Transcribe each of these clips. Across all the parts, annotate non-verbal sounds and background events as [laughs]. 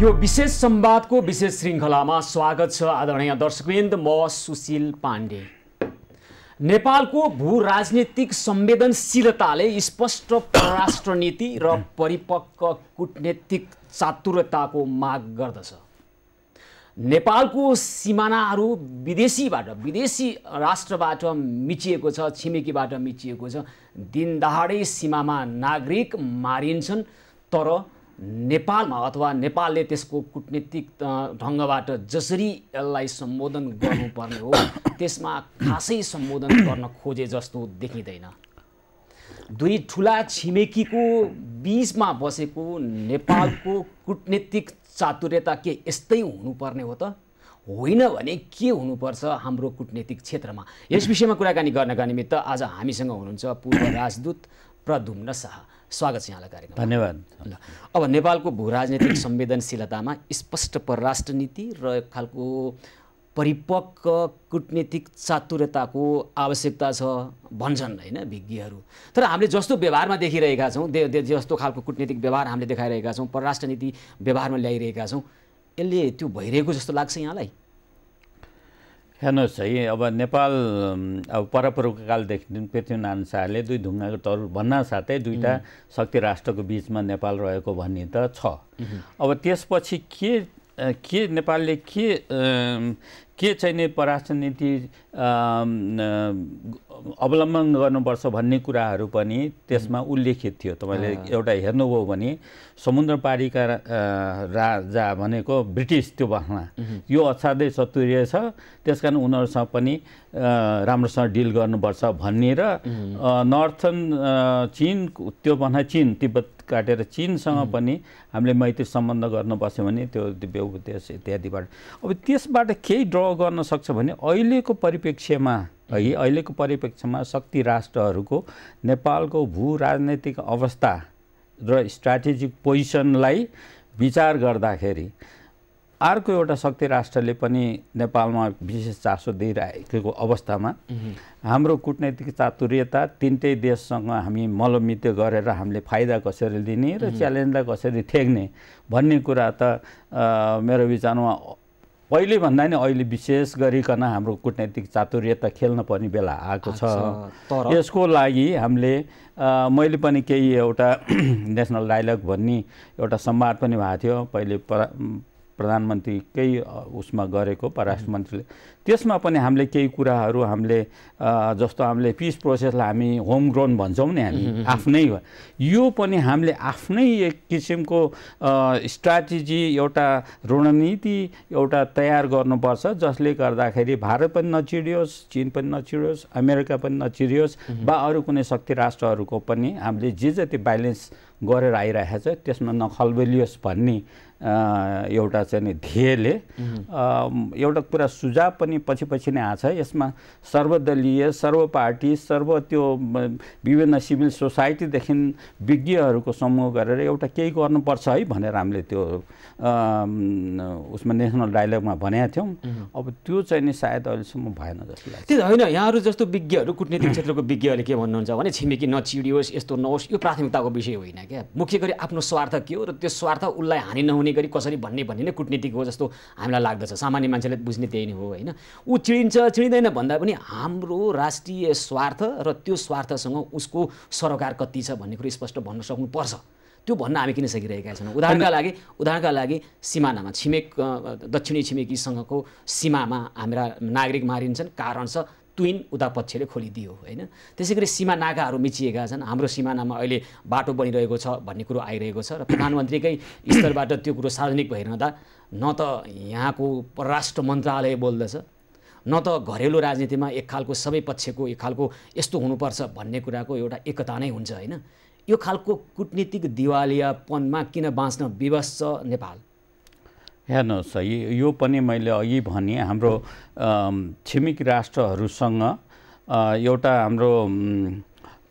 यो विशेष संवादको विशेष श्रृङ्खलामा स्वागत छ आदरणीय दर्शकवृन्द म सुशील पाण्डे नेपालको भू राजनीतिक संवेदनशीलताले स्पष्ट परराष्ट्र नीति र परिपक्व कुटनीतिक चातुरताको माग गर्दछ नेपालको सिमानाहरू विदेशीबाट विदेशी राष्ट्रबाट मिचिएको छ छिमेकीबाट मिचिएको छ दिनदहाडै सीमामा नागरिक मारिन्छन् तर नेपालमा अथवा नेपालले त्यसको कुटनीतिक ढङ्गबाट जसरी यसलाई सम्बोधन गर्नुपर्ने हो [coughs] त्यसमा खासै सम्बोधन गर्न खोजे जस्तो देखिँदैन दुई ठुला छिमेकीको बिचमा बसेको नेपालको कुटनीतिक चातुर्यता के यस्तै हुनुपर्ने हो त होइन भने के हुनुपर्छ हाम्रो कुटनीतिक क्षेत्रमा यस विषयमा कुराकानी गर्नका निमित्त आज हामीसँग हुनुहुन्छ पूर्व राजदूत प्रदुम्न शाह स्वागत छ यहाँलाई कार्यक्रम धन्यवाद ल अब नेपालको भू राजनीतिक [clears throat] संवेदनशीलतामा स्पष्ट परराष्ट्र नीति र खालको परिपक्व कुटनीतिक चातुर्यताको आवश्यकता छ भन्छन् होइन विज्ञहरू तर हामीले जस्तो व्यवहारमा देखिरहेका छौँ दे, दे जस्तो खालको कुटनीतिक व्यवहार हामीले देखाइरहेका छौँ परराष्ट्र नीति व्यवहारमा ल्याइरहेका छौँ यसले त्यो भइरहेको जस्तो लाग्छ यहाँलाई हेर्नुहोस् है अब नेपाल अब परपरोकालदेखि पृथ्वीनारायण शाहले दुई ढुङ्गाको तर भन्न साथै दुईवटा शक्ति राष्ट्रको बिचमा नेपाल रहेको भन्ने त छ अब त्यसपछि के के नेपालले के के चाहिँ पराष्ट्र नीति अवलम्बन गर्नुपर्छ भन्ने कुराहरू पनि त्यसमा उल्लेखित थियो तपाईँले एउटा हेर्नुभयो भने समुद्र पारिका राजा भनेको ब्रिटिस त्यो भाषा यो असाध्यै चतुर्य छ त्यस कारण उनीहरूसँग पनि राम्रोसँग डिल गर्नुपर्छ भन्ने र नर्थन चिन त्यो भन्दा चिन तिब्बत काटेर चिनसँग पनि हामीले मैत्री सम्बन्ध गर्न बस्यौँ भने त्यो व्यवदेश इत्यादिबाट अब त्यसबाट केही ड्र गर्न सक्छ भने अहिलेको परिप्रेक्ष्यमा है अहिलेको परिप्रेक्ष्यमा शक्ति राष्ट्रहरूको नेपालको भू राजनैतिक अवस्था र स्ट्राटेजिक पोजिसनलाई विचार गर्दाखेरि अर्को एउटा शक्ति राष्ट्रले पनि नेपालमा विशेष चासो दिइराखेको अवस्थामा हाम्रो कुटनैतिक चातुर्यता तिनटै देशसँग हामी मलमित्य गरेर हामीले फाइदा कसरी लिने र च्यालेन्जलाई कसरी ठेक्ने भन्ने कुरा त मेरो विचारमा पहिले भन्दा नि अहिले विशेष गरिकन हाम्रो कुटनैतिक चातुर्यता खेल्न पर्ने बेला आएको छ यसको लागि हामीले मैले पनि केही एउटा [clears throat] नेसनल डायलग भन्ने एउटा संवाद पनि भएको थियो पहिले प्रधानमन्त्रीकै उसमा गरेको परराष्ट्र मन्त्रीले त्यसमा पनि हामीले केही कुराहरू हामीले जस्तो हामीले पिस प्रोसेसलाई हामी होम ग्राउन्ड भन्छौँ नि हामी आफ्नै यो पनि हामीले आफ्नै एक किसिमको स्ट्राटेजी एउटा रणनीति एउटा तयार गर्नुपर्छ जसले गर्दाखेरि भारत पनि नचिडियोस् चिन पनि नचिडियोस् अमेरिका पनि नचिडियोस् वा अरू कुनै शक्ति राष्ट्रहरूको पनि हामीले जे जति ब्यालेन्स गरेर आइरहेको छ त्यसमा नखलबलियोस् भन्ने एउटा चाहिँ नि ध्येयले एउटा कुरा सुझाव पनि पछि पछि नै आएको छ यसमा सर्वदलीय सर्व पार्टी सर्व त्यो विभिन्न सिभिल सोसाइटीदेखि विज्ञहरूको समूह गरेर एउटा केही गर्नुपर्छ है भनेर हामीले त्यो उसमा नेसनल डायलगमा भनेका थियौँ अब त्यो चाहिँ नि सायद अहिलेसम्म भएन जस्तो लाग्छ त्यही होइन यहाँहरू जस्तो विज्ञहरू कुटनीतिक क्षेत्रको विज्ञहरूले के भन्नुहुन्छ भने छिमेकी नचिडियोस् यस्तो नहोस् यो प्राथमिकताको विषय होइन क्या मुख्य गरी आफ्नो स्वार्थ के हो र त्यो स्वार्थ उसलाई हानि नहुने गरी कसरी भन्ने भन्ने नै कुटनीतिक हो जस्तो हामीलाई लाग्दछ सामान्य मान्छेले बुझ्ने त्यही नै हो होइन ऊ चिडिन्छ चिडिँदैन भन्दा पनि हाम्रो राष्ट्रिय स्वार्थ र त्यो स्वार्थसँग उसको सरोकार कति छ भन्ने कुरो स्पष्ट भन्न सक्नुपर्छ त्यो भन्न हामी किन सकिरहेका छैनौँ उदाहरणका लागि उदाहरणका लागि सिमानामा छिमेक दक्षिणी छिमेकीसँगको सीमामा हाम्रा नागरिक मारिन्छन् कारण छ तुइन उता पक्षले खोलिदियो होइन त्यसै गरी सीमा नाकाहरू मिचिएका छन् हाम्रो सिमानामा अहिले बाटो बनिरहेको छ भन्ने कुरो आइरहेको छ र प्रधानमन्त्रीकै स्तरबाट त्यो कुरो सार्वजनिक भइरहँदा न त यहाँको परराष्ट्र मन्त्रालय बोल्दछ न त घरेलु राजनीतिमा एक खालको सबै पक्षको एक खालको यस्तो हुनुपर्छ भन्ने कुराको एउटा एकता नै हुन्छ होइन यो खालको कुटनीतिक दिवालियापनमा किन बाँच्न विवश छ नेपाल हेर्नुहोस् यो पनि मैले अघि भने हाम्रो छिमेक राष्ट्रहरूसँग एउटा हाम्रो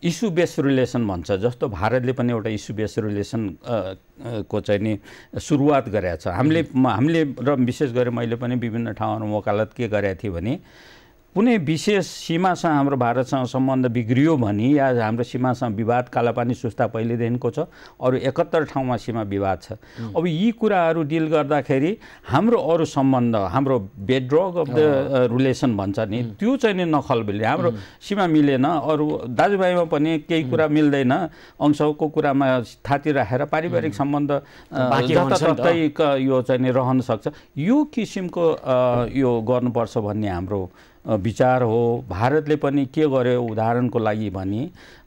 इस्यु बेस रिलेसन भन्छ जस्तो भारतले पनि एउटा इस्यु बेस रिलेसन को चाहिँ नि सुरुवात गरेको छ हामीले हामीले र विशेष गरी मैले पनि विभिन्न ठाउँहरूमा वकालत के गरेको थिएँ भने कुनै विशेष सीमासँग हाम्रो भारतसँग सम्बन्ध बिग्रियो भने या हाम्रो सीमासँग विवाद कालापानी सुस्ता पहिलेदेखिको छ अरू एकहत्तर ठाउँमा सीमा विवाद छ अब यी कुराहरू डिल गर्दाखेरि हाम्रो अरू सम्बन्ध हाम्रो बेडरक अफ द रिलेसन भन्छ नि त्यो चाहिँ नि नखलबिल्ने हाम्रो सीमा मिलेन अरू दाजुभाइमा पनि केही कुरा मिल्दैन अंशको कुरामा थाती राखेर पारिवारिक सम्बन्ध जताततै यो चाहिँ नि रहन सक्छ यो किसिमको यो गर्नुपर्छ भन्ने हाम्रो विचार हो भारतले पनि के गर्यो उदाहरणको लागि भने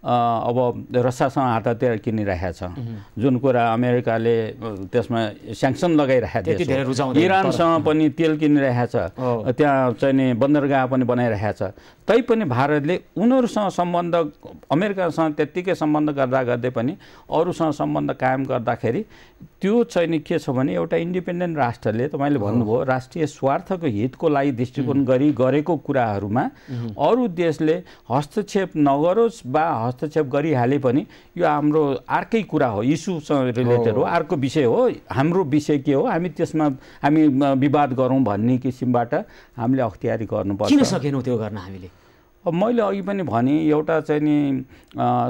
अब रसासँग हाततिर किनिरहेको छ जुन कुरा अमेरिकाले त्यसमा स्याङ्सन लगाइरहेको थियो इरानसँग पनि तेल किनिरहेछ त्यहाँ चाहिँ बन्दरगाह पनि बनाइरहेछ तैपनि भारतले उनीहरूसँग सम्बन्ध अमेरिकासँग त्यत्तिकै सम्बन्ध गर्दा गर्दै पनि अरूसँग सम्बन्ध कायम गर्दाखेरि त्यो चाहिँ नि के छ भने एउटा इन्डिपेन्डेन्ट राष्ट्रले तपाईँले भन्नुभयो राष्ट्रिय स्वार्थको हितको लागि दृष्टिकोण गरी गरेको कुराहरूमा अरू देशले हस्तक्षेप नगरोस् वा हस्तक्षेप गरिहाले पनि यो हाम्रो अर्कै कुरा हो इस्युसँग रिलेटेड हो अर्को विषय हो हाम्रो विषय के हो हामी त्यसमा हामी विवाद गरौँ भन्ने किसिमबाट हामीले अख्तियारी गर्नुपर्छ किन सकेनौँ त्यो गर्न हामीले अब मैले अघि पनि भने एउटा चाहिँ नि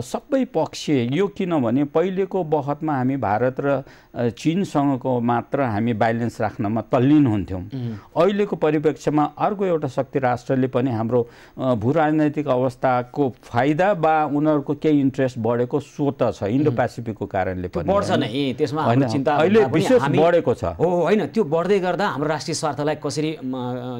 सबै पक्ष यो किनभने पहिलेको बखतमा हामी भारत र चिनसँगको मात्र हामी ब्यालेन्स राख्नमा तल्लिन हुन्थ्यौँ अहिलेको परिप्रेक्ष्यमा अर्को एउटा शक्ति राष्ट्रले पनि हाम्रो भू राजनैतिक अवस्थाको फाइदा वा उनीहरूको केही इन्ट्रेस्ट बढेको स्वत छ इन्डो पेसिफिकको कारणले पनि बढ्छ नै त्यसमा चिन्ता अहिले विशेष बढेको छ हो होइन त्यो बढ्दै गर्दा हाम्रो राष्ट्रिय स्वार्थलाई कसरी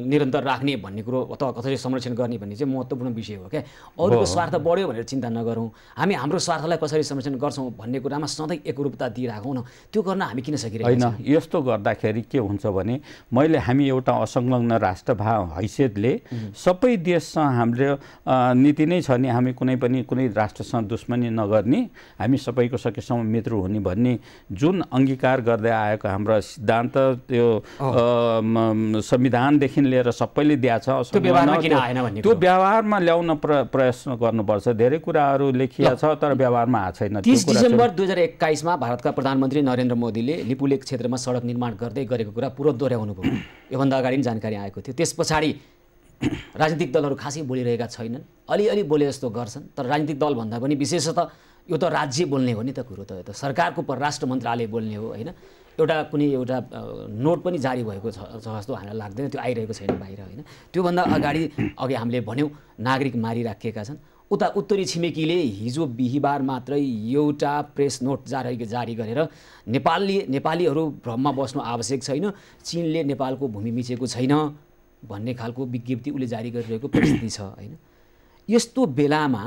निरन्तर राख्ने भन्ने कुरो अथवा कसरी संरक्षण गर्ने भन्ने चाहिँ महत्त्वपूर्ण महत्त्वपूर्ण विषय हो क्या अरूको स्वार्थ बढ्यो भनेर चिन्ता नगरौँ हामी हाम्रो स्वार्थलाई कसरी संरक्षण गर्छौँ भन्ने कुरामा सधैँ एकरूपता दिइरहेको न त्यो गर्न हामी किन सकिरहेको होइन यस्तो गर्दाखेरि के हुन्छ भने मैले हामी एउटा असंलग्न राष्ट्रभा हैसियतले सबै देशसँग हाम्रो नीति नै छ नि हामी कुनै पनि कुनै राष्ट्रसँग दुश्मनी नगर्ने हामी सबैको सकेसम्म मित्र हुने भन्ने जुन अङ्गीकार गर्दै आएको हाम्रो सिद्धान्त त्यो संविधानदेखि लिएर सबैले दिएको छ त्यो व्यवहार व्यवहारमा ल्याउन प्र प्रयास गर्नुपर्छ धेरै कुराहरू लेखिया छ तर व्यवहारमा आएको छैन तिस डिसेम्बर दुई हजार एक्काइसमा भारतका प्रधानमन्त्री नरेन्द्र मोदीले लिपुलेक क्षेत्रमा सडक निर्माण गर्दै गरेको कुरा पुरो दोहोऱ्याउनु भयो [clears throat] योभन्दा अगाडि जानकारी आएको थियो त्यस पछाडि [clears throat] राजनीतिक दलहरू खासै बोलिरहेका छैनन् अलिअलि बोले जस्तो गर्छन् तर राजनीतिक दलभन्दा पनि विशेषतः यो त राज्य बोल्ने हो नि त कुरो त सरकारको परराष्ट्र मन्त्रालय बोल्ने हो होइन एउटा कुनै एउटा नोट पनि जारी भएको छ जस्तो हामीलाई लाग्दैन त्यो आइरहेको छैन बाहिर होइन त्योभन्दा अगाडि अघि हामीले भन्यौँ नागरिक मारिराखिएका छन् उता उत्तरी छिमेकीले हिजो बिहिबार मात्रै एउटा प्रेस नोट जारी जारी गरेर नेपालले नेपालीहरू भ्रममा बस्नु आवश्यक छैन चिनले नेपालको भूमि मिचेको छैन भन्ने खालको विज्ञप्ति उसले जारी गरिरहेको परिस्थिति छ होइन यस्तो बेलामा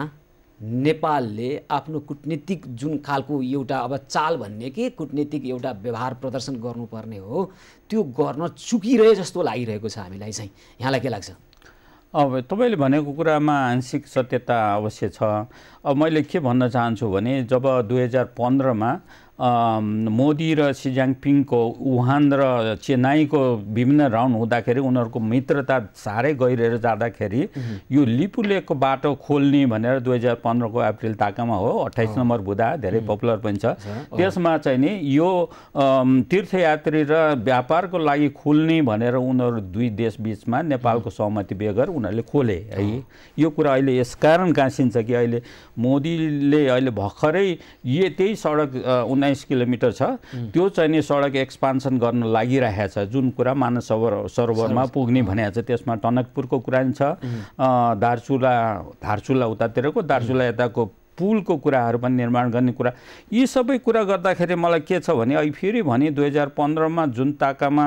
नेपालले आफ्नो कुटनीतिक जुन खालको एउटा अब चाल भन्ने कि कुटनीतिक एउटा व्यवहार प्रदर्शन गर्नुपर्ने हो त्यो गर्न चुकिरहे जस्तो लागिरहेको छ हामीलाई चाहिँ यहाँलाई के लाग्छ अब तपाईँले भनेको कुरामा आंशिक सत्यता अवश्य छ अब मैले के भन्न चाहन्छु भने जब दुई हजार पन्ध्रमा मोदी र सी वुहान र चेन्नाईको विभिन्न राउन्ड हुँदाखेरि उनीहरूको मित्रता साह्रै गहिरेर जाँदाखेरि यो लिपुलेको बाटो खोल्ने भनेर दुई हजार पन्ध्रको अप्रिल ताकामा हो अट्ठाइस नम्बर बुधा धेरै पपुलर पनि छ त्यसमा चाहिँ नि यो तीर्थयात्री र व्यापारको लागि खोल्ने भनेर उनीहरू दुई देश बिचमा नेपालको सहमति बेगर उनीहरूले खोले है यो कुरा अहिले यस कारण गाँसिन्छ कि अहिले मोदीले अहिले भर्खरै यही त्यही सडक उनी उन्नाइस किलोमिटर छ त्यो चाहिँ नि सडक एक्सपान्सन गर्न छ जुन कुरा मानस सरोवरमा पुग्ने भनेको छ त्यसमा टनकपुरको कुरा छ दार्चुला धारचुला उतातिरको दार्चुला यताको पुलको कुराहरू पनि निर्माण गर्ने कुरा यी सबै कुरा गर्दाखेरि मलाई के छ भने अहिले फेरि भने दुई हजार पन्ध्रमा जुन ताकामा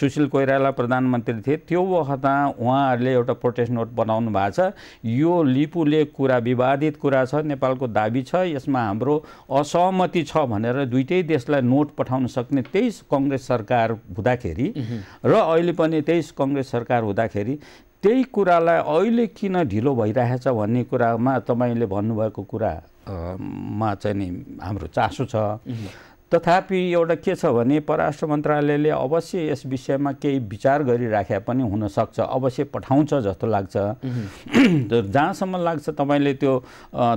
सुशील कोइराला प्रधानमन्त्री थिए त्यो वखतमा उहाँहरूले एउटा प्रोटेस्ट नोट बनाउनु भएको छ यो लिपुले कुरा विवादित कुरा छ नेपालको दाबी छ यसमा हाम्रो असहमति छ भनेर दुइटै देशलाई नोट पठाउन सक्ने तेइस कङ्ग्रेस सरकार हुँदाखेरि र अहिले पनि तेइस कङ्ग्रेस सरकार हुँदाखेरि त्यही कुरालाई अहिले किन ढिलो भइरहेछ भन्ने कुरामा तपाईँले भन्नुभएको कुरामा चाहिँ नि हाम्रो चासो छ तथापि एउटा के छ भने परराष्ट्र मन्त्रालयले अवश्य यस विषयमा केही विचार गरिराखे पनि हुनसक्छ अवश्य पठाउँछ जस्तो लाग्छ जहाँसम्म लाग्छ तपाईँले त्यो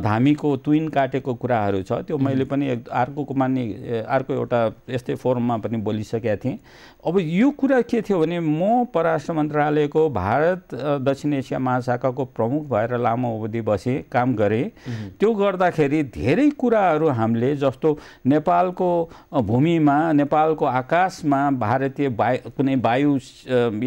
धामीको तुइन काटेको कुराहरू छ त्यो मैले पनि एक अर्को मान्ने अर्को एउटा यस्तै फोरममा पनि बोलिसकेका थिएँ अब यो कुरा के थियो भने म परराष्ट्र मन्त्रालयको भारत दक्षिण एसिया महाशाखाको प्रमुख भएर लामो अवधि बसेँ काम गरेँ त्यो गर्दाखेरि धेरै कुराहरू हामीले जस्तो नेपालको भूमिमा नेपालको आकाशमा भारतीय वायु कुनै वायु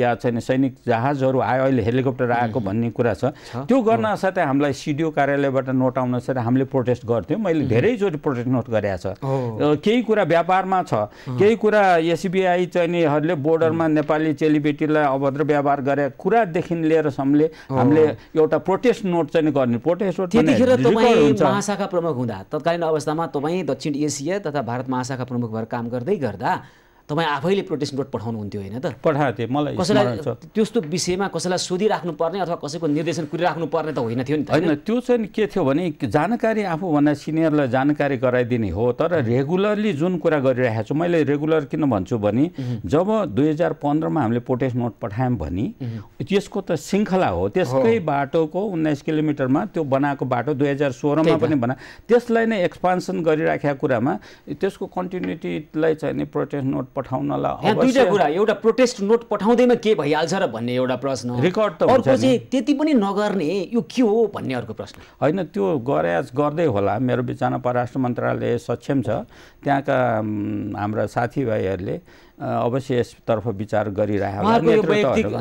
या चाहिँ सैनिक जहाजहरू आयो अहिले हेलिकप्टर आएको भन्ने कुरा छ त्यो गर्न साथै हामीलाई सिडिओ कार्यालयबाट नोट आउन साथै हामीले प्रोटेस्ट गर्थ्यौँ मैले धेरैचोटि प्रोटेस्ट नोट गरेका छ केही कुरा व्यापारमा छ केही कुरा एसबिआई चाहिनेहरूले बोर्डरमा नेपाली चेलीबेटीलाई अभद्र व्यवहार गरे कुरादेखि लिएर हामीले हामीले एउटा प्रोटेस्ट नोट चाहिँ गर्ने प्रोटेस्ट नोट त्यतिखेर तपाईँ महाशाखा प्रमुख हुँदा तत्कालीन अवस्थामा तपाईँ दक्षिण एसिया तथा भारत महाशाखा प्रमुख भएर काम गर्दै गर्दा तपाईँ आफैले प्रोटेस्ट नोट पठाउनुहुन्थ्यो होइन त पठाएको थिएँ मलाई कसैलाई त्यस्तो विषयमा कसैलाई सोधिराख्नुपर्ने अथवा कसैको निर्देशन कुरिराख्नुपर्ने त होइन थियो नि होइन त्यो चाहिँ के थियो भने जानकारी आफूभन्दा सिनियरलाई जानकारी गराइदिने हो तर रेगुलरली जुन कुरा गरिरहेको छु मैले रेगुलर किन भन्छु भने जब दुई हजार पन्ध्रमा हामीले प्रोटेस्ट नोट पठायौँ भने त्यसको त श्रृङ्खला हो त्यसकै बाटोको उन्नाइस किलोमिटरमा त्यो बनाएको बाटो दुई हजार सोह्रमा पनि बना त्यसलाई नै एक्सपान्सन गरिराखेको कुरामा त्यसको कन्टिन्युटीलाई चाहिँ नि प्रोटेस्ट नोट पठाउनलाई दुईटा कुरा एउटा प्रोटेस्ट नोट पठाउँदैमा के भइहाल्छ र भन्ने एउटा प्रश्न रेकर्ड त अर्को चाहिँ त्यति पनि नगर्ने यो के हो भन्ने अर्को प्रश्न होइन त्यो गरे गर्दै होला मेरो विचारमा परराष्ट्र मन्त्रालय सक्षम छ त्यहाँका हाम्रा साथीभाइहरूले अवश्य यसतर्फ विचार गरिरहेको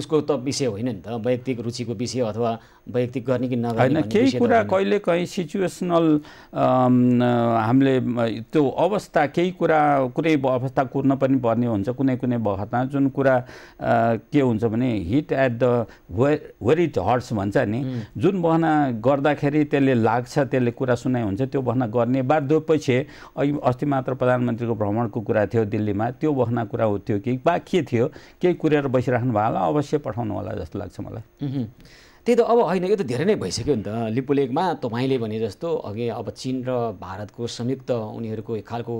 उसको त विषय होइन नि त वैयक्तिक रुचिको विषय अथवा वैयक्तिक गर्ने कि नगर्ने होइन केही कुरा कहिले कहीँ सिचुएसनल हामीले त्यो अवस्था केही कुरा कुनै अवस्था कुर्न पनि पर्ने हुन्छ कुनै कुनै बखतमा जुन कुरा के हुन्छ भने hit at the way where it hurts भन्छ नि जुन बहना गर्दाखेरि त्यसले लाग्छ त्यसले कुरा सुनाइ हुन्छ त्यो बहना गर्ने बाध्य पछि अस्ति मात्र प्रधानमन्त्रीको भ्रमणको कुरा थियो दिल्लीमा त्यो बख्ना कुरा हो त्यो कि बा के थियो केही कुरेर बसिराख्नु भयो होला अवश्य पठाउनु होला जस्तो लाग्छ मलाई त्यही त अब होइन यो त धेरै नै भइसक्यो नि त लिपुलेकमा तपाईँले भने जस्तो अघि अब चिन र भारतको संयुक्त उनीहरूको एक खालको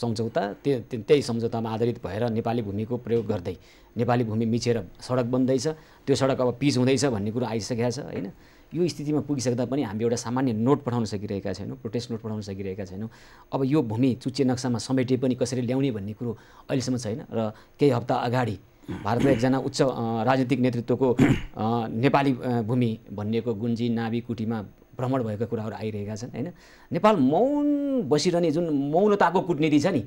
सम्झौता त्यो त्यही सम्झौतामा आधारित भएर नेपाली भूमिको प्रयोग गर्दै नेपाली भूमि मिचेर सडक बन्दैछ त्यो सडक अब पिच हुँदैछ भन्ने कुरो आइसकेको छ होइन यो स्थितिमा पुगिसक्दा पनि हामी एउटा सामान्य नोट पठाउन सकिरहेका छैनौँ प्रोटेस्ट नोट पठाउन सकिरहेका छैनौँ अब यो भूमि चुच्चे नक्सामा समेटे पनि कसरी ल्याउने भन्ने कुरो अहिलेसम्म छैन र केही हप्ता अगाडि भारतमा एकजना उच्च राजनीतिक नेतृत्वको नेपाली भूमि भनिएको गुन्जी नाभि कुटीमा भ्रमण भएको कुराहरू आइरहेका छन् होइन नेपाल मौन बसिरहने जुन मौनताको कुटनीति छ नि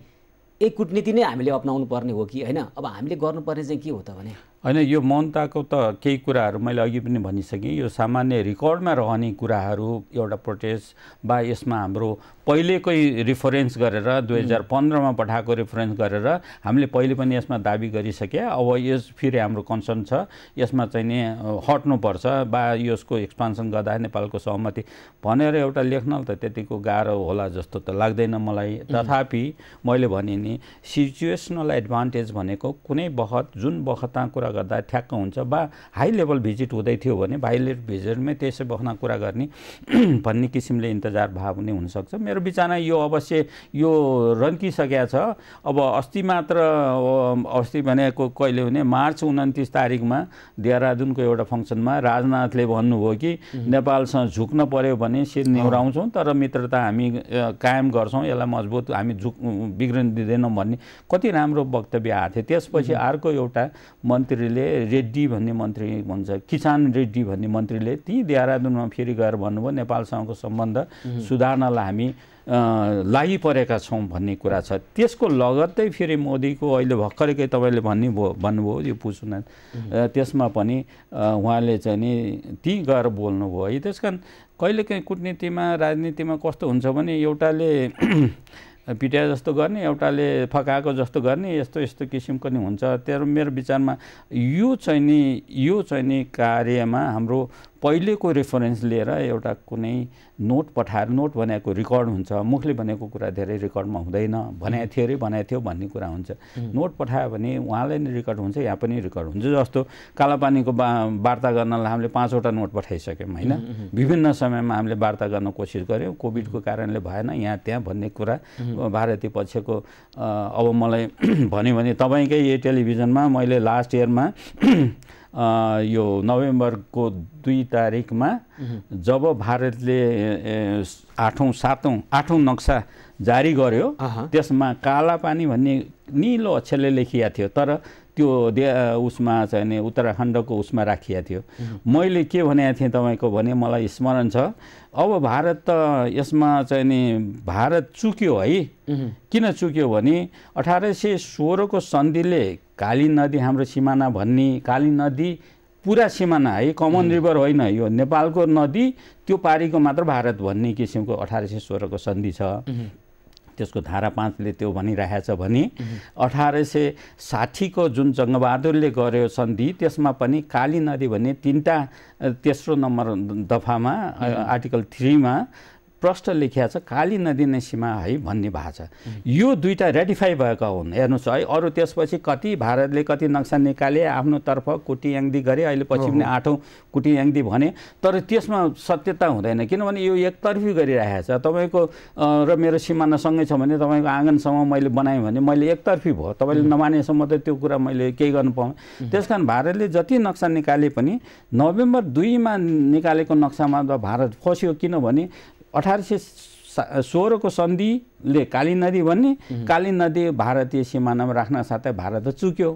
एक कुटनीति नै हामीले अप्नाउनु पर्ने हो कि होइन अब हामीले गर्नुपर्ने चाहिँ के हो त भने होइन यो ममताको त केही कुराहरू मैले अघि पनि भनिसकेँ यो सामान्य रेकर्डमा रहने कुराहरू एउटा प्रोटेस्ट वा यसमा हाम्रो पहिलेकै रिफरेन्स गरेर दुई हजार पन्ध्रमा पठाएको रिफरेन्स गरेर हामीले पहिले पनि यसमा दाबी गरिसके अब यस फेरि हाम्रो कन्सर्न छ यसमा चाहिँ नि हट्नुपर्छ वा यसको एक्सपान्सन गर्दा नेपालको सहमति भनेर एउटा लेख्न त त्यतिको गाह्रो होला जस्तो त लाग्दैन मलाई तथापि मैले भने नि सिचुएसनल एडभान्टेज भनेको कुनै बखत जुन बखतमा कुरा गर्दा ठ्याक्क हुन्छ वा हाई लेभल भिजिट हुँदै थियो भने हाई भिजिटमै त्यसै बस्न कुरा गर्ने [clears throat] भन्ने किसिमले इन्तजार भाव नै हुनसक्छ मेरो विचारमा यो अवश्य यो रन्किसकेका छ अब अस्ति मात्र अस्ति भनेको कहिले हुने मार्च उन्तिस तारिकमा देहरादुनको एउटा फङ्सनमा राजनाथले भन्नुभयो कि नेपालसँग झुक्न पऱ्यो भने शिर निहुराउँछौँ तर मित्रता हामी कायम गर्छौँ यसलाई मजबुत हामी झुक बिग्रिन दिँदैनौँ भन्ने कति राम्रो वक्तव्य आएको थियो त्यसपछि अर्को एउटा मन्त्री मन्त्रीले रेड्डी भन्ने मन्त्री भन्छ किसान रेड्डी भन्ने मन्त्रीले ती देहरादुनमा फेरि गएर भन्नुभयो नेपालसँगको सम्बन्ध सुधार्नलाई हामी लागिपरेका छौँ भन्ने कुरा छ त्यसको लगत्तै फेरि मोदीको अहिले भर्खरकै तपाईँले भन्नुभयो भन्नुभयो यो पुसुना त्यसमा पनि उहाँले चाहिँ नि ती गएर बोल्नुभयो है त्यस कारण कहिलेकाहीँ कुटनीतिमा राजनीतिमा कस्तो हुन्छ भने एउटाले पिट्या जस्तो गर्ने एउटाले फकाएको जस्तो गर्ने यस्तो यस्तो किसिमको नि हुन्छ तेरो मेरो विचारमा यो चाहिँ नि यो चाहिँ नि कार्यमा हाम्रो पहिलेको रेफरेन्स लिएर एउटा कुनै नोट पठाएर नोट भनेको रेकर्ड हुन्छ मुखले भनेको कुरा धेरै रेकर्डमा हुँदैन भनेको थियो अरे भनेको थियो भन्ने कुरा हुन्छ नोट पठायो भने उहाँलाई नै रेकर्ड हुन्छ यहाँ पनि रेकर्ड हुन्छ जस्तो कालापानीको बा वार्ता गर्नलाई हामीले पाँचवटा नोट पठाइसक्यौँ होइन विभिन्न समयमा हामीले वार्ता गर्न कोसिस गऱ्यौँ कोभिडको कारणले भएन यहाँ त्यहाँ भन्ने कुरा भारतीय पक्षको अब मलाई [clears throat] भन्यो भने तपाईँकै यही टेलिभिजनमा मैले लास्ट इयरमा यो नोभेम्बरको दुई तारिकमा जब भारतले आठौँ सातौँ आठौँ नक्सा जारी गर्यो त्यसमा काला पानी भन्ने निलो अक्षरले लेखिएको थियो तर त्यो दे उसमा चाहिँ नि उत्तराखण्डको उसमा राखिएको थियो मैले के भनेको थिएँ तपाईँको भने मलाई स्मरण छ अब भारत त यसमा चाहिँ नि भारत चुक्यो है किन चुक्यो भने अठार सय सोह्रको सन्धिले काली नदी हाम्रो सिमाना भन्ने काली नदी पुरा सिमाना है कमन रिभर होइन यो नेपालको नदी त्यो पारीको मात्र भारत भन्ने किसिमको अठार सय सोह्रको सन्धि छ त्यसको धारा पाँचले त्यो भनिरहेछ भने अठार सय साठीको जुन जङ्गबहादुरले गर्यो सन्धि त्यसमा पनि काली नदी भन्ने तिनवटा तेस्रो नम्बर दफामा आर्टिकल थ्रीमा प्रष्ट लेखिया छ काली नदी नै सीमा है भन्ने भाषा यो दुईवटा रेटिफाई भएका हुन् हेर्नुहोस् है अरू त्यसपछि कति भारतले कति नक्सा निकाले आफ्नो तर्फ याङ्दी गरे अहिले पछि पनि आठौँ कुटी याङ्दी भने तर त्यसमा सत्यता हुँदैन किनभने यो एकतर्फी गरिरहेको छ तपाईँको र मेरो सिमानासँगै छ भने तपाईँको आँगनसम्म मैले बनाएँ भने मैले एकतर्फी भयो तपाईँले नमानेसम्म त त्यो कुरा मैले केही गर्नु पाउँ त्यस कारण भारतले जति नक्सा निकाले पनि नोभेम्बर दुईमा निकालेको नक्सामा त भारत फस्यो किनभने अठार सय सोह्रको सन्धि ले काली नदी भन्ने काली नदी भारतीय सिमानामा राख्न साथै भारत चुक्यो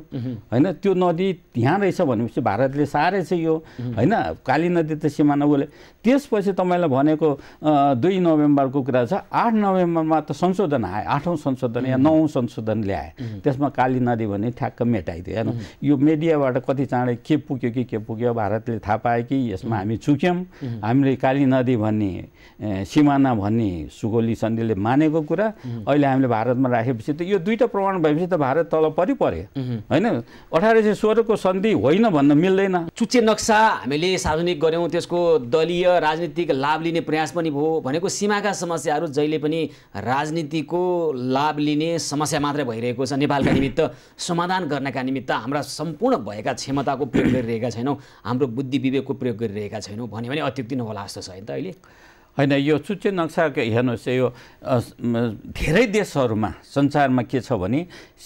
होइन त्यो नदी त्यहाँ रहेछ भनेपछि भारतले साह्रै सारेछ यो होइन काली नदी त सिमाना बोले त्यसपछि तपाईँलाई भनेको दुई नोभेम्बरको कुरा छ आठ नोभेम्बरमा त संशोधन आयो आठौँ संशोधन या नौ संशोधन ल्याए त्यसमा काली नदी भन्ने ठ्याक्क मेटाइदियो हेर्नु यो मिडियाबाट कति चाँडै के पुग्यो कि के पुग्यो भारतले थाहा पायो कि यसमा हामी चुक्यौँ हामीले काली नदी भन्ने सिमाना भन्ने सुगोली सन्धिले मानेको कुरा कुरा अहिले हामीले भारतमा राखेपछि त यो दुईवटा प्रमाण भएपछि त भारत तल परि पऱ्यो होइन अठार सय सोह्रको सन्धि होइन भन्न मिल्दैन चुच्चे नक्सा हामीले सार्वजनिक गऱ्यौँ त्यसको दलीय राजनीतिक लाभ लिने प्रयास पनि भयो भनेको सीमाका समस्याहरू जहिले पनि राजनीतिको लाभ लिने समस्या मात्रै भइरहेको छ नेपालका [coughs] निमित्त समाधान गर्नका निमित्त हाम्रा सम्पूर्ण भएका क्षमताको प्रयोग गरिरहेका छैनौँ हाम्रो बुद्धि विवेकको प्रयोग गरिरहेका छैनौँ भन्यो भने अत्युक्ति नहोला जस्तो छ है त अहिले होइन यो चुच्चे नक्साको हेर्नुहोस् यो धेरै देशहरूमा संसारमा के छ भने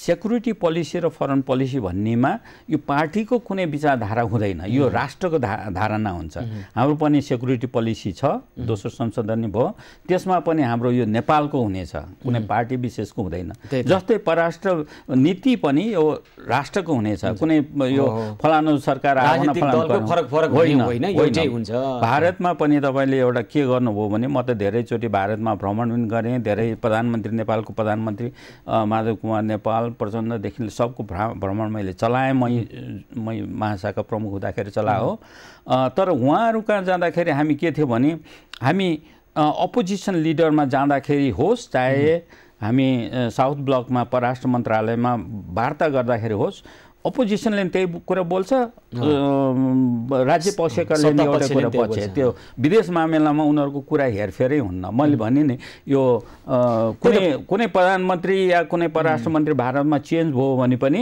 सेक्युरिटी पोलिसी र फरेन पोलिसी भन्नेमा यो पार्टीको कुनै विचारधारा हुँदैन यो राष्ट्रको धा धारणा हुन्छ हाम्रो पनि सेक्युरिटी पोलिसी छ दोस्रो संशोधन भयो त्यसमा पनि हाम्रो यो नेपालको हुनेछ कुनै पार्टी विशेषको हुँदैन जस्तै पराष्ट्र नीति पनि यो राष्ट्रको हुनेछ कुनै यो फलानु सरकार होइन भारतमा पनि तपाईँले एउटा के गर्नुभयो हो भने म त धेरैचोटि भारतमा भ्रमण पनि गरेँ धेरै प्रधानमन्त्री नेपालको प्रधानमन्त्री माधव कुमार नेपाल प्रचण्डदेखि सबको भ्रमण मैले चलाएँ मै मै महाशाखा प्रमुख हुँदाखेरि चला हो तर उहाँहरू कहाँ जाँदाखेरि हामी के थियो भने हामी अपोजिसन लिडरमा जाँदाखेरि होस् चाहे हामी साउथ ब्लकमा परराष्ट्र मन्त्रालयमा वार्ता गर्दाखेरि होस् अपोजिसनले त्यही कुरा बोल्छ राज्य पक्षकाले पनि एउटा कुरा पक्ष त्यो विदेश मामिलामा उनीहरूको कुरा हेरफेरै हुन्न मैले भने नि यो कुनै कुनै प्रधानमन्त्री या कुनै परराष्ट्र मन्त्री भारतमा चेन्ज भयो भने पनि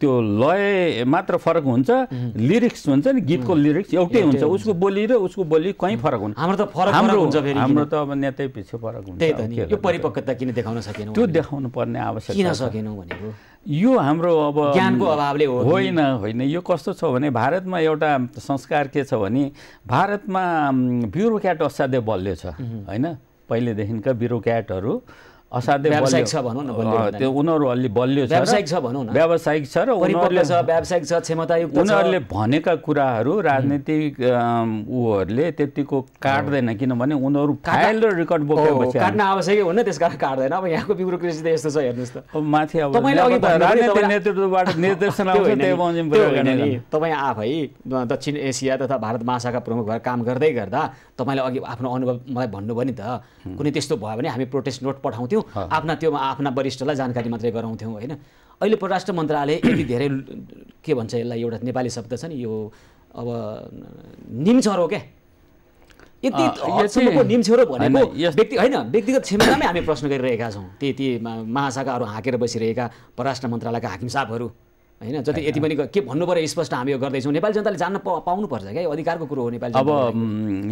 त्यो लय मात्र फरक हुन्छ लिरिक्स हुन्छ नि गीतको लिरिक्स एउटै हुन्छ उसको बोली र उसको बोली कहीँ फरक हुन्छ हाम्रो त फरक हाम्रो हुन्छ हाम्रो त अब नेतै पछि फरक हुन्छ यो परिपक्वता किन देखाउन सकेन त्यो देखाउनु पर्ने आवश्यक किन सकेनौँ भनेको यो हाम्रो अब ज्ञानको अभावले हो होइन होइन यो कस्तो छ भने भारतमा एउटा संस्कार के छ भने भारतमा ब्युरोक्याट असाध्य बलियो छ होइन पहिलेदेखिका ब्युरोक्याटहरू असाध्यै व्यावसायिक छ भनौँ न त्यो उनीहरू अलि बलियो छ व्यावसायिक छ भनौँ न व्यावसायिक छ र उनीहरूले छ व्यावसायिक छ क्षमतायुक्त उनीहरूले भनेका कुराहरू राजनीतिक ऊहरूले त्यतिको काट्दैन किनभने उनीहरू फाइल र रेकर्ड बोकेपछि काट्न आवश्यकै हुन्न त्यस कारण काट्दैन अब यहाँको ब्युरोक्रेसी त यस्तो छ हेर्नुहोस् त माथि अब अघि राजनीतिक नेतृत्वबाट [laughs] निर्देशन आउँछ तपाईँ आफै दक्षिण एसिया तथा भारत महासाका प्रमुख भएर काम गर्दै गर्दा तपाईँले अघि आफ्नो अनुभव मलाई भन्नुभयो नि त कुनै त्यस्तो भयो भने हामी प्रोटेस्ट नोट पठाउँथ्यौँ गर्थ्यौँ आफ्ना त्यो आफ्ना वरिष्ठलाई जानकारी मात्रै गराउँथ्यौँ होइन अहिले परराष्ट्र मन्त्रालय यति धेरै के भन्छ यसलाई एउटा नेपाली शब्द छ नि यो अब हो क्या यति निम्छरो भनेको व्यक्ति होइन व्यक्तिगत क्षमतामै हामी प्रश्न गरिरहेका छौँ ती ती महाशाखाहरू हाँकेर बसिरहेका परराष्ट्र मन्त्रालयका हाकिम साहबहरू होइन जति यति पनि के भन्नु पऱ्यो स्पष्ट हामी यो गर्दैछौँ नेपाली जनताले जान्न पाउनुपर्छ क्या अधिकारको कुरो हो नेपाली अब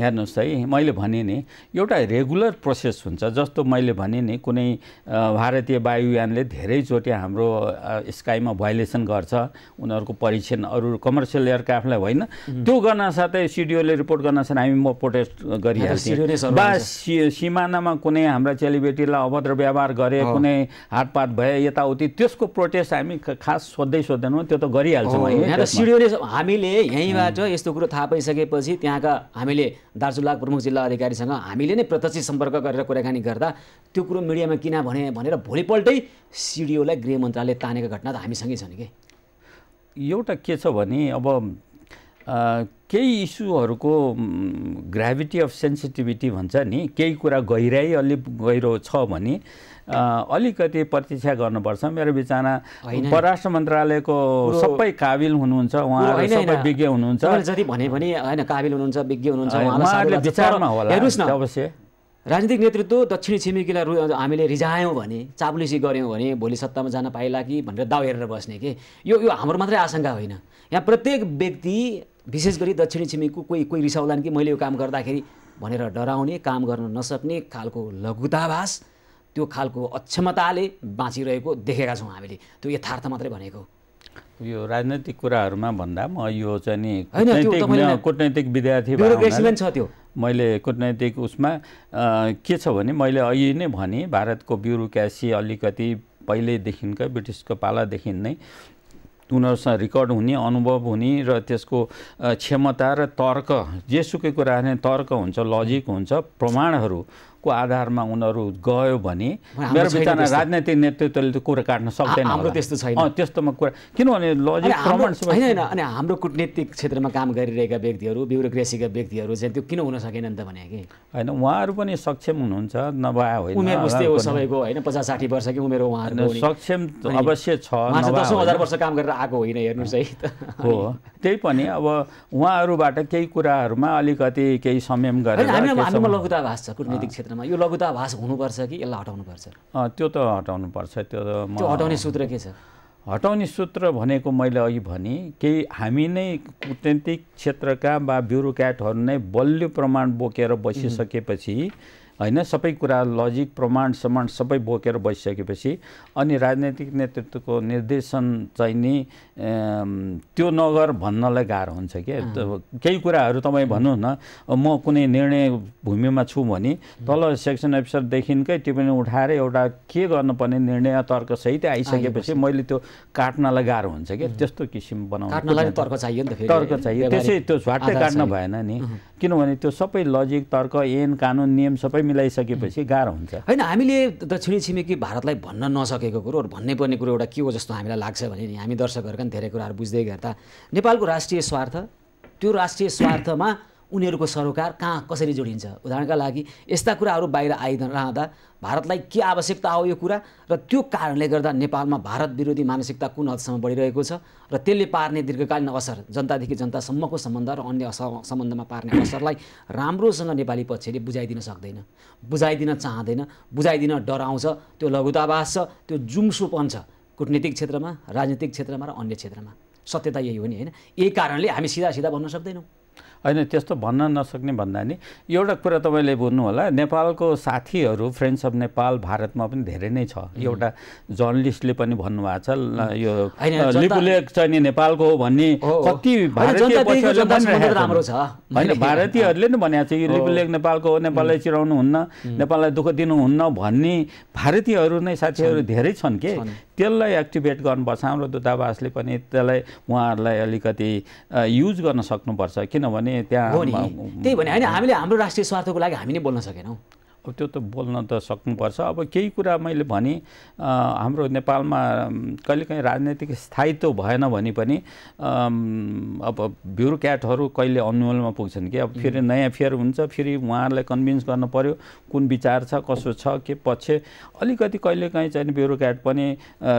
हेर्नुहोस् है मैले भने नि एउटा रेगुलर प्रोसेस हुन्छ जस्तो मैले भने नि कुनै भारतीय वायुयानले धेरैचोटि हाम्रो स्काईमा भाइलेसन गर्छ उनीहरूको परीक्षण अरू कमर्सियल एयरक्राफ्टलाई होइन त्यो गर्न साथै सिडिओले रिपोर्ट गर्न साथ हामी म प्रोटेस्ट गरिहाल्छौँ वा सिमानामा कुनै हाम्रा चेलीबेटीलाई अभद्र व्यवहार गरे कुनै हातपात भए यताउति त्यसको प्रोटेस्ट हामी खास सोध्दै सोध्दैन त्यो त गरिहाल्छौँ यहाँ त सिडिओले हामीले यहीँबाट यस्तो कुरो थाहा पाइसकेपछि त्यहाँका हामीले दार्चुलाक प्रमुख जिल्ला अधिकारीसँग हामीले नै प्रत्यक्ष सम्पर्क गरेर कुराकानी गर्दा त्यो कुरो मिडियामा किन भने भनेर भोलिपल्टै सिडिओलाई गृह मन्त्रालय तानेको घटना त हामीसँगै छन् कि एउटा के छ भने अब केही इस्युहरूको ग्राभिटी अफ सेन्सिटिभिटी भन्छ नि केही कुरा गहिराई अलिक गहिरो छ भने अलिकति प्रतीक्षा गर्नुपर्छ मेरो विचारमा परराष्ट्र मन्त्रालयको सबै काबिल हुनुहुन्छ उहाँहरू सबै विज्ञ हुनुहुन्छ जति भने पनि होइन काबिल हुनुहुन्छ विज्ञ हुनुहुन्छ उहाँहरूले विचारमा होला राजनीतिक नेतृत्व दक्षिणी छिमेकीलाई हामीले रिझायौँ भने चाबुलिसी गऱ्यौँ भने भोलि सत्तामा जान पाइला कि भनेर दाउ हेरेर बस्ने कि यो यो हाम्रो मात्रै आशंका होइन यहाँ प्रत्येक व्यक्ति विशेष गरी दक्षिणी छिमेकीको कोही कोही रिसाउलान् कि मैले यो काम गर्दाखेरि भनेर डराउने काम गर्न नसक्ने खालको लघुताभास त्यो खालको अक्षमताले बाँचिरहेको देखेका छौँ हामीले त्यो यथार्थ मात्रै भनेको यो राजनैतिक कुराहरूमा भन्दा म यो चाहिँ नि कुटनैतिक विद्यार्थी छ त्यो मैले कुटनैतिक उसमा के छ भने मैले अहिले नै भने भारतको ब्युरोक्रासी अलिकति पहिल्यैदेखिकै ब्रिटिसको पालादेखि नै उनीहरूसँग रेकर्ड हुने अनुभव हुने र त्यसको क्षमता र तर्क जेसुकै कुरा तर्क हुन्छ लजिक हुन्छ प्रमाणहरू को आधारमा उनीहरू गयो भने मेरो विचारमा राजनैतिक नेतृत्वले त कुरा काट्न सक्दैन हाम्रो त्यस्तो छैन त्यस्तोमा कुरा किनभने लजिक प्रमाण होइन होइन अनि हाम्रो कुटनीतिक क्षेत्रमा काम गरिरहेका व्यक्तिहरू ब्युरोक्रेसीका व्यक्तिहरू चाहिँ त्यो किन हुन सकेन नि त भने कि होइन उहाँहरू पनि सक्षम हुनुहुन्छ नभए होइन उमेर उस्तै हो सबैको होइन पचास साठी वर्षकै उमेर उहाँहरू सक्षम अवश्य छ दसौँ हजार वर्ष काम गरेर आएको होइन हेर्नुहोस् है हो त्यही पनि अब उहाँहरूबाट केही कुराहरूमा अलिकति केही संयम गरेर हाम्रोमा लघुता भाष छ कुटनीतिक क्षेत्रमा क्षेत्रमा यो भाष हुनुपर्छ कि यसलाई हटाउनुपर्छ त्यो त हटाउनुपर्छ त्यो त हटाउने सूत्र के छ हटाउने सूत्र भनेको मैले अघि भने केही हामी नै कुटनीतिक क्षेत्रका वा ब्युरोक्याटहरू नै बलियो प्रमाण बोकेर बसिसकेपछि होइन सबै कुरा लजिक प्रमाण समान सबै बोकेर बसिसकेपछि अनि राजनैतिक नेतृत्वको निर्देशन चाहिँ नि त्यो नगर भन्नलाई गाह्रो हुन्छ क्या केही कुराहरू तपाईँ भन्नु न म कुनै निर्णय भूमिमा छु भने तल सेक्सन अफिसरदेखिकै टिप्पणी उठाएर एउटा के गर्नुपर्ने निर्णय तर्कसहित आइसकेपछि मैले त्यो काट्नलाई गाह्रो हुन्छ क्या त्यस्तो किसिम बनाउनु तर्क चाहियो नि त तर्क चाहियो त्यसै त्यो झ्वाट्टै काट्न भएन नि किनभने त्यो सबै लजिक तर्क एन कानुन नियम सबै मिलाइसकेपछि गाह्रो हुन्छ होइन हामीले दक्षिणी छिमेकी भारतलाई भन्न नसकेको कुरो भन्नै पर्ने कुरो एउटा के हो जस्तो हामीलाई लाग्छ भने नि हामी दर्शकहरूका धेरै कुराहरू बुझ्दै गर्दा नेपालको राष्ट्रिय स्वार्थ त्यो राष्ट्रिय स्वार्थमा उनीहरूको सरोकार कहाँ कसरी जोडिन्छ उदाहरणका लागि यस्ता कुराहरू बाहिर आइरहँदा भारतलाई के आवश्यकता हो यो कुरा र त्यो कारणले गर्दा नेपालमा भारत विरोधी मानसिकता कुन हदसम्म बढिरहेको छ र त्यसले पार्ने दीर्घकालीन असर जनतादेखि जनतासम्मको सम्बन्ध र अन्य अस सम्बन्धमा पार्ने असरलाई राम्रोसँग नेपाली पक्षले बुझाइदिन सक्दैन बुझाइदिन चाहँदैन बुझाइदिन डराउँछ त्यो लघुतावास छ त्यो जुमसोपन छ कुटनीतिक क्षेत्रमा राजनीतिक क्षेत्रमा र अन्य क्षेत्रमा सत्यता यही हो नि होइन यही कारणले हामी सिधा सिधा भन्न सक्दैनौँ होइन त्यस्तो भन्न नसक्ने भन्दा नि एउटा कुरा तपाईँले होला नेपालको साथीहरू फ्रेन्ड्स अफ नेपाल भारतमा पनि धेरै नै छ एउटा जर्नलिस्टले पनि भन्नुभएको छ यो लिपुलेख चाहिँ नि नेपालको हो भन्ने कति राम्रो होइन [laughs] भारतीयहरूले नै भनेको छ यो लिपुलेख नेपालको हो नेपाललाई चिराउनुहुन्न नेपाललाई दुःख दिनुहुन्न भन्ने भारतीयहरू नै साथीहरू धेरै छन् के त्यसलाई एक्टिभेट गर्नुपर्छ हाम्रो दूतावासले पनि त्यसलाई उहाँहरूलाई अलिकति युज गर्न सक्नुपर्छ किनभने त्यहाँ त्यही भने होइन हामीले हाम्रो राष्ट्रिय स्वार्थको लागि हामी नै बोल्न सकेनौँ त्यो त बोल्न त सक्नुपर्छ अब केही कुरा मैले भने हाम्रो नेपालमा कहिलेकाहीँ राजनैतिक स्थायित्व भएन भने पनि अब ब्युरोक्याटहरू कहिले अन्यलमा पुग्छन् कि अब फेरि नयाँ फेयर हुन्छ फेरि उहाँहरूलाई कन्भिन्स गर्नु पऱ्यो कुन विचार छ कसो छ के पक्ष अलिकति कहिलेकाहीँ चाहिँ ब्युरोक्याट पनि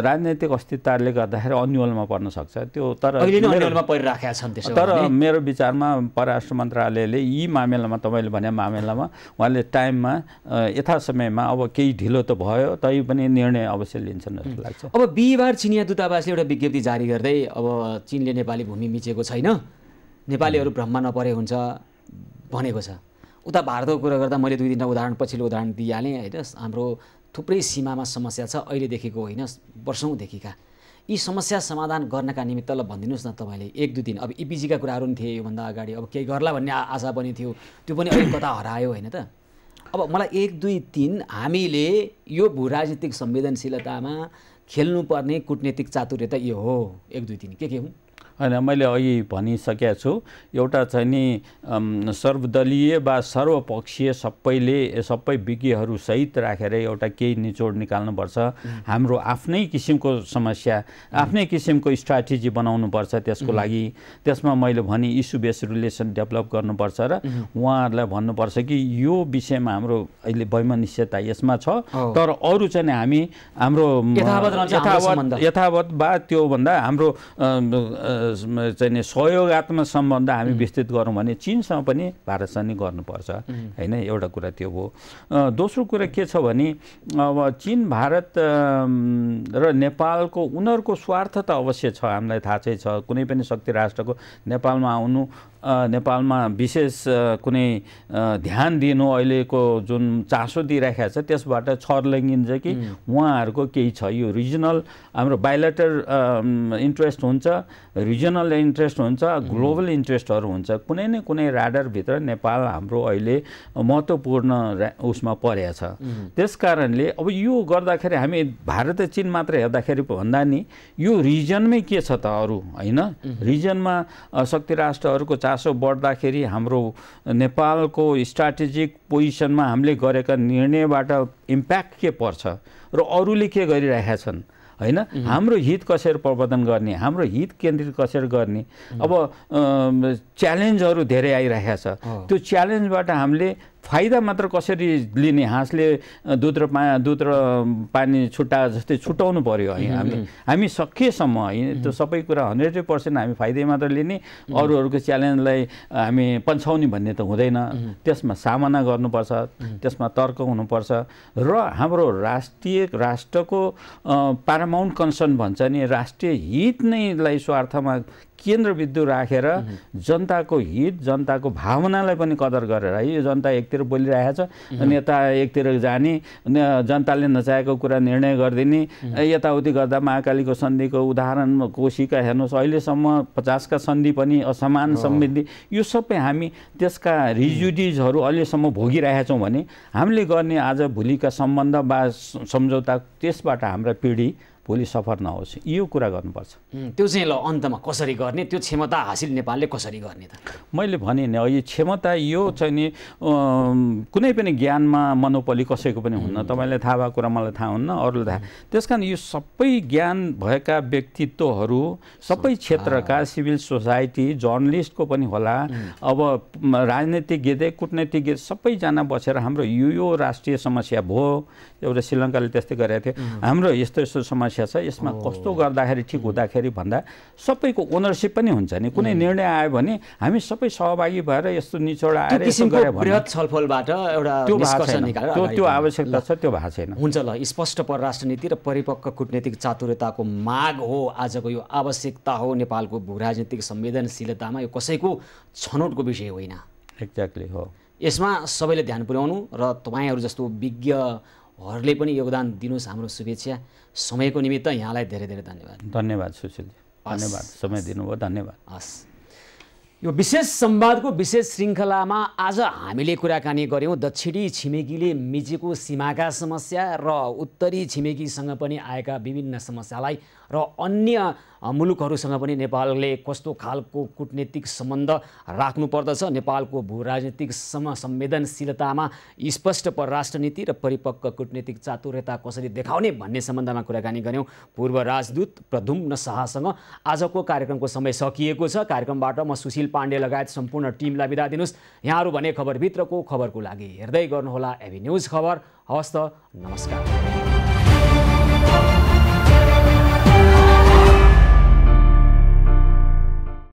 राजनैतिक अस्तित्वले गर्दाखेरि अन्यलमा पर्न सक्छ त्यो तर परिराखेका छन् तर मेरो विचारमा परराष्ट्र मन्त्रालयले यी मामिलामा तपाईँले भने मामिलामा उहाँले टाइममा समयमा अब केही ढिलो त भयो तै पनि निर्णय अवश्य लिन्छन् जस्तो लाग्छ अब बिहिबार चिनिया दूतावासले एउटा विज्ञप्ति जारी गर्दै अब चिनले नेपाली भूमि मिचेको छैन नेपालीहरू भ्रममा नपरे हुन्छ भनेको छ उता भारतको कुरा गर्दा मैले दुई तिनवटा उदाहरण पछिल्लो उदाहरण दिइहालेँ होइन हाम्रो थुप्रै सीमामा समस्या छ अहिलेदेखिको होइन वर्षौँदेखिका यी समस्या समाधान गर्नका निमित्त ल भनिदिनुहोस् न तपाईँले एक दुई दिन अब इपिजीका कुराहरू पनि थिए योभन्दा अगाडि अब केही गर्ला भन्ने आशा पनि थियो त्यो पनि अलिक हरायो होइन त अब मलाई एक दुई तिन हामीले यो भू राजनीतिक संवेदनशीलतामा खेल्नुपर्ने कुटनीतिक चातुर्यता यो हो एक दुई तिन के के हुन् होइन मैले अघि भनिसकेका छु एउटा चाहिँ नि सर्वदलीय वा सर्वपक्षीय सबैले सबै विज्ञहरूसहित राखेर एउटा केही निचोड निकाल्नुपर्छ हाम्रो आफ्नै किसिमको समस्या आफ्नै किसिमको स्ट्राटेजी बनाउनुपर्छ त्यसको लागि त्यसमा मैले भने इस्यु बेस रिलेसन डेभलप गर्नुपर्छ र उहाँहरूलाई भन्नुपर्छ कि यो विषयमा हाम्रो अहिले वैमनिष्यता यसमा छ तर अरू चाहिँ हामी हाम्रो यथावत यथावत वा त्योभन्दा हाम्रो चाहिँ आत्म सम्बन्ध हामी विस्तृत गरौँ भने चिनसँग पनि भारतसँग गर्नुपर्छ होइन एउटा कुरा त्यो हो दोस्रो कुरा के छ भने अब चिन भारत र नेपालको उनीहरूको स्वार्थ त अवश्य छ हामीलाई थाहा चाहिँ छ कुनै पनि शक्ति राष्ट्रको नेपालमा आउनु नेपालमा विशेष कुनै ध्यान दिनु अहिलेको जुन चासो दिइराखेको छ त्यसबाट छर्लङ्गिन्छ कि उहाँहरूको केही छ यो रिजनल हाम्रो बायोलेटर इन्ट्रेस्ट हुन्छ रिजनल इन्ट्रेस्ट हुन्छ ग्लोबल इन्ट्रेस्टहरू हुन्छ कुनै न कुनै राडरभित्र नेपाल हाम्रो अहिले महत्त्वपूर्ण उसमा परेको छ त्यस कारणले अब यो गर्दाखेरि हामी भारत र चिन मात्र हेर्दाखेरि भन्दा नि यो रिजनमै के छ त अरू होइन रिजनमा शक्ति राष्ट्रहरूको चासो बढ्दाखेरि हाम्रो नेपालको स्ट्राटेजिक पोजिसनमा हामीले गरेका निर्णयबाट इम्प्याक्ट के पर्छ र अरूले के गरिरहेका छन् होइन हाम्रो हित कसरी प्रवर्धन गर्ने हाम्रो हित केन्द्रित कसरी गर्ने अब च्यालेन्जहरू धेरै आइरहेको छ त्यो च्यालेन्जबाट हामीले फाइदा मात्र कसरी लिने हाँसले दुध र पा दुध र पानी छुट्टा जस्तै छुट्याउनु पऱ्यो है हामी हामी सकेसम्म है त्यो सबै कुरा हन्ड्रेड पर्सेन्ट हामी फाइदै मात्र लिने अरूहरूको च्यालेन्जलाई हामी पन्छाउने भन्ने त हुँदैन त्यसमा सामना गर्नुपर्छ त्यसमा तर्क हुनुपर्छ र हाम्रो राष्ट्रिय राष्ट्रको पारामाउन्ट कन्सर्न भन्छ नि राष्ट्रिय हित नैलाई स्वार्थमा केन्द्रबिन्दु राखेर रा, जनताको हित जनताको भावनालाई पनि कदर गरेर है यो जनता एकतिर बोलिरहेको छ नेता एकतिर जाने जनताले नचाहेको कुरा निर्णय गरिदिने यताउति गर्दा महाकालीको सन्धिको उदाहरण कोशीका हेर्नुहोस् अहिलेसम्म पचासका सन्धि पनि असमान सम्बन्धी यो सबै हामी त्यसका रिजुडिजहरू अहिलेसम्म भोगिरहेका छौँ भने हामीले गर्ने आज भोलिका सम्बन्ध वा सम्झौता त्यसबाट हाम्रा पिँढी भोलि सफर नहोस् यो कुरा गर्नुपर्छ त्यो चाहिँ ल अन्तमा कसरी गर्ने त्यो क्षमता हासिल नेपालले कसरी गर्ने त मैले भने नि यो क्षमता यो चाहिँ नि कुनै पनि ज्ञानमा मनोपली कसैको पनि हुन्न तपाईँलाई थाहा भएको कुरा मलाई थाहा हुन्न अरूलाई थाहा त्यस कारण यो सबै ज्ञान भएका व्यक्तित्वहरू सबै क्षेत्रका सिभिल सोसाइटी जर्नलिस्टको पनि होला अब राजनीतिज्ञ कुटनीतिज्ञ सबैजना बसेर हाम्रो यो यो राष्ट्रिय समस्या भयो एउटा श्रीलङ्काले त्यस्तै गरेको थियो हाम्रो यस्तो यस्तो समस्या समस्या छ यसमा कस्तो गर्दाखेरि ठिक हुँदाखेरि भन्दा सबैको ओनरसिप पनि हुन्छ नि कुनै निर्णय आयो भने हामी सबै सहभागी भएर यस्तो निचोड आएर छलफलबाट एउटा त्यो त्यो आवश्यकता छ त्यो भएको छैन हुन्छ ल स्पष्ट परराष्ट्र नीति र परिपक्व कुटनीतिक चातुर्यताको माग हो आजको यो आवश्यकता हो नेपालको भू राजनीतिक संवेदनशीलतामा यो कसैको छनौटको विषय होइन एक्ज्याक्टली हो यसमा सबैले ध्यान पुर्याउनु र तपाईँहरू जस्तो विज्ञ हरले पनि योगदान दिनुहोस् हाम्रो शुभेच्छा समयको निमित्त यहाँलाई धेरै धेरै धन्यवाद धन्यवाद सुशीलजी धन्यवाद समय दिनुभयो धन्यवाद हस् यो विशेष संवादको विशेष श्रृङ्खलामा आज हामीले कुराकानी गऱ्यौँ दक्षिणी छिमेकीले मिचेको सीमाका समस्या र उत्तरी छिमेकीसँग पनि आएका विभिन्न समस्यालाई र अन्य मुलुकहरूसँग पनि नेपालले कस्तो खालको कुटनीतिक सम्बन्ध राख्नुपर्दछ नेपालको भू राजनीतिक सम संवेदनशीलतामा स्पष्ट परराष्ट्र नीति र परिपक्व कुटनीतिक चातुर्यता कसरी देखाउने भन्ने सम्बन्धमा कुराकानी गऱ्यौँ पूर्व राजदूत प्रधुम्न शाहसँग आजको कार्यक्रमको समय सकिएको छ कार्यक्रमबाट म सुशील पाण्डे लगायत सम्पूर्ण टिमलाई बिदा दिनुहोस् यहाँहरू भने खबरभित्रको खबरको लागि हेर्दै गर्नुहोला एभी न्युज खबर हवस् त नमस्कार